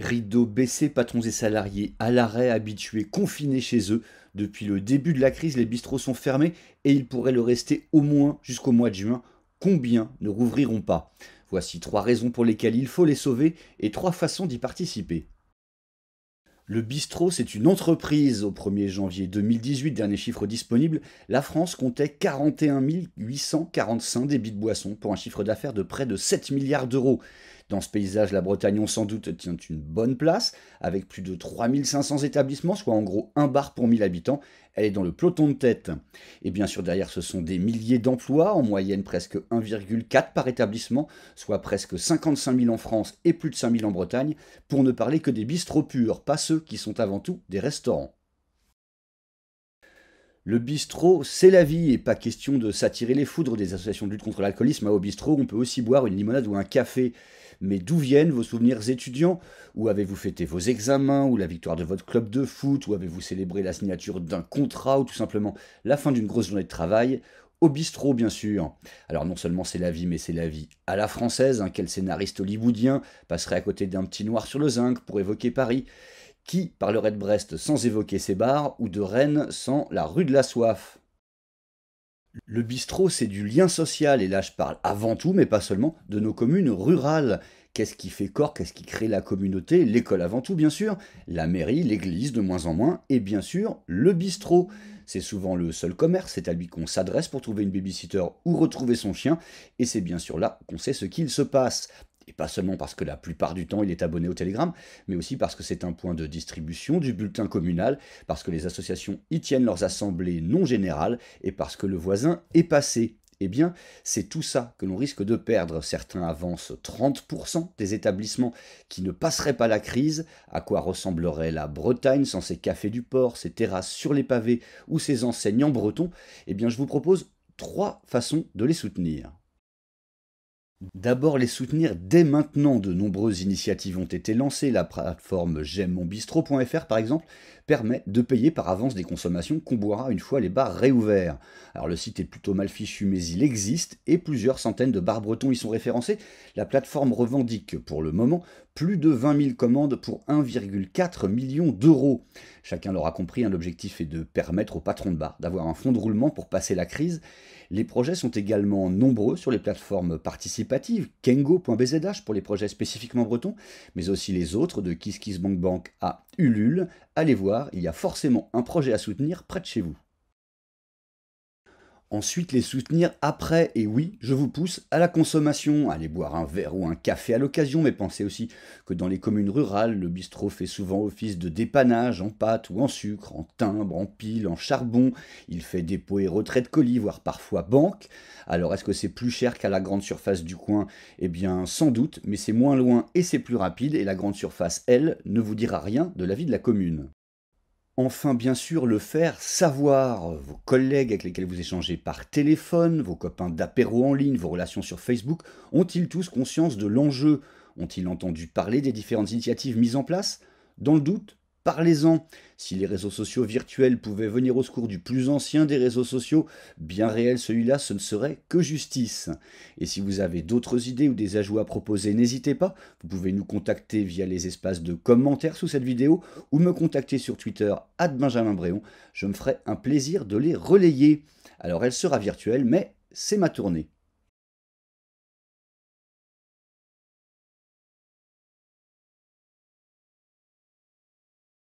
Rideaux baissés, patrons et salariés à l'arrêt, habitués, confinés chez eux. Depuis le début de la crise, les bistrots sont fermés et ils pourraient le rester au moins jusqu'au mois de juin. Combien ne rouvriront pas Voici trois raisons pour lesquelles il faut les sauver et trois façons d'y participer. Le bistrot, c'est une entreprise. Au 1er janvier 2018, dernier chiffre disponible, la France comptait 41 845 débits de boissons pour un chiffre d'affaires de près de 7 milliards d'euros. Dans ce paysage, la Bretagne, on sans doute, tient une bonne place, avec plus de 3500 établissements, soit en gros un bar pour 1000 habitants, elle est dans le peloton de tête. Et bien sûr, derrière, ce sont des milliers d'emplois, en moyenne presque 1,4 par établissement, soit presque 55 000 en France et plus de 5 000 en Bretagne, pour ne parler que des bistrots purs, pas ceux qui sont avant tout des restaurants. Le bistrot, c'est la vie, et pas question de s'attirer les foudres des associations de lutte contre l'alcoolisme. Au bistrot, on peut aussi boire une limonade ou un café mais d'où viennent vos souvenirs étudiants Où avez-vous fêté vos examens Ou la victoire de votre club de foot Où avez-vous célébré la signature d'un contrat Ou tout simplement la fin d'une grosse journée de travail au bistrot, bien sûr. Alors non seulement c'est la vie, mais c'est la vie à la française. Hein. quel scénariste hollywoodien passerait à côté d'un petit noir sur le zinc pour évoquer Paris Qui parlerait de Brest sans évoquer ses bars ou de Rennes sans la rue de la soif le bistrot, c'est du lien social, et là je parle avant tout, mais pas seulement, de nos communes rurales. Qu'est-ce qui fait corps Qu'est-ce qui crée la communauté L'école avant tout, bien sûr, la mairie, l'église de moins en moins, et bien sûr, le bistrot. C'est souvent le seul commerce, c'est à lui qu'on s'adresse pour trouver une babysitter ou retrouver son chien, et c'est bien sûr là qu'on sait ce qu'il se passe. Et pas seulement parce que la plupart du temps il est abonné au Telegram, mais aussi parce que c'est un point de distribution du bulletin communal, parce que les associations y tiennent leurs assemblées non générales, et parce que le voisin est passé. Eh bien, c'est tout ça que l'on risque de perdre. Certains avancent 30% des établissements qui ne passeraient pas la crise. À quoi ressemblerait la Bretagne sans ses cafés du port, ses terrasses sur les pavés ou ses enseignants bretons Eh bien, je vous propose trois façons de les soutenir. D'abord, les soutenir dès maintenant. De nombreuses initiatives ont été lancées. La plateforme j'aime mon bistrot.fr, par exemple, permet de payer par avance des consommations qu'on boira une fois les bars réouverts. Alors le site est plutôt mal fichu, mais il existe et plusieurs centaines de bars bretons y sont référencés. La plateforme revendique pour le moment plus de 20 000 commandes pour 1,4 million d'euros. Chacun l'aura compris, hein, l'objectif est de permettre aux patrons de bars d'avoir un fonds de roulement pour passer la crise. Les projets sont également nombreux sur les plateformes participatives, kengo.bzh pour les projets spécifiquement bretons, mais aussi les autres de KissKissBankBank à Ulule. Allez voir il y a forcément un projet à soutenir près de chez vous. Ensuite, les soutenir après, et oui, je vous pousse à la consommation, allez boire un verre ou un café à l'occasion, mais pensez aussi que dans les communes rurales, le bistrot fait souvent office de dépannage en pâte ou en sucre, en timbre, en pile, en charbon, il fait dépôt et retrait de colis, voire parfois banque. Alors est-ce que c'est plus cher qu'à la grande surface du coin Eh bien sans doute, mais c'est moins loin et c'est plus rapide, et la grande surface, elle, ne vous dira rien de la vie de la commune. Enfin, bien sûr, le faire savoir. Vos collègues avec lesquels vous échangez par téléphone, vos copains d'apéro en ligne, vos relations sur Facebook, ont-ils tous conscience de l'enjeu Ont-ils entendu parler des différentes initiatives mises en place Dans le doute, Parlez-en. Si les réseaux sociaux virtuels pouvaient venir au secours du plus ancien des réseaux sociaux, bien réel celui-là, ce ne serait que justice. Et si vous avez d'autres idées ou des ajouts à proposer, n'hésitez pas. Vous pouvez nous contacter via les espaces de commentaires sous cette vidéo ou me contacter sur Twitter à Je me ferai un plaisir de les relayer. Alors elle sera virtuelle, mais c'est ma tournée.